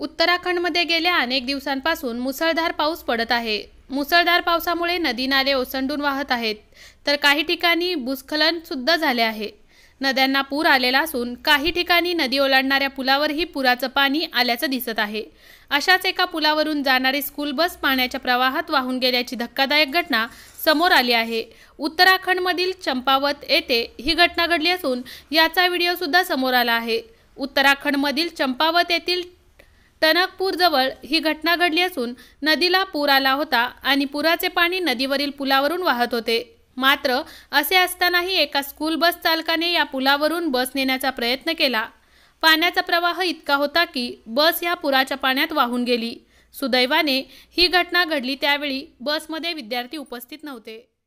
उत्तराखंडमध्ये गेल्या अनेक दिवसांपासून मुसळधार पाऊस पडत आहे मुसळधार पावसामुळे नदी नाले ओसंडून वाहत आहेत तर काही ठिकाणी भूस्खलन सुद्धा झाले आहे नद्यांना पूर आलेला असून काही ठिकाणी नदी ओलांडणाऱ्या पुलावरही पुराचं पाणी आल्याचं दिसत आहे अशाच एका पुलावरून जाणारी स्कूल बस पाण्याच्या प्रवाहात वाहून गेल्याची धक्कादायक घटना समोर आली आहे उत्तराखंडमधील चंपावत येथे ही घटना घडली असून याचा व्हिडिओ सुद्धा समोर आला आहे उत्तराखंडमधील चंपावत येथील टनकपूरजवळ ही घटना घडली असून नदीला पूर आला होता आणि पुराचे पाणी नदीवरील पुलावरून वाहत होते मात्र असे असतानाही एका स्कूल बस चालकाने या पुलावरून बस नेण्याचा प्रयत्न केला पाण्याचा प्रवाह इतका होता की बस या पुराच्या पाण्यात वाहून गेली सुदैवाने ही घटना घडली त्यावेळी बसमध्ये विद्यार्थी उपस्थित नव्हते